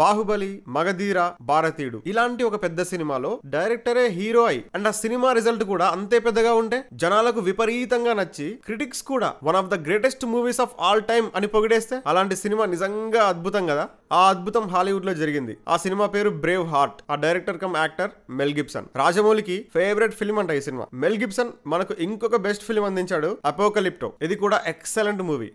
బాహుబలి మగధీర భారతీయుడు ఇలాంటి ఒక పెద్ద సినిమాలో డైరెక్టరే హీరో అయి అండ్ ఆ సినిమా రిజల్ట్ కూడా అంతే పెద్దగా ఉంటే జనాలకు విపరీతంగా నచ్చి క్రిటిక్స్ కూడా one of the greatest movies of all time అని పొగిడేస్తే అలాంటి సినిమా నిజంగా అద్భుతం కదా ఆ అద్భుతం హాలీవుడ్ లో జరిగింది ఆ సినిమా పేరు బ్రేవ్ హార్ట్ ఆ director cum actor Mel Gibson రాజమౌళికి ఫేవరెట్ ఫిల్మ్ అంట ఈ సినిమా మెల్ గిబ్సన్ మనకు ఇంకొక బెస్ట్ ఫిల్మ్ అందించాడు అపోకలిప్టో ఇది కూడా ఎక్సలెంట్ మూవీ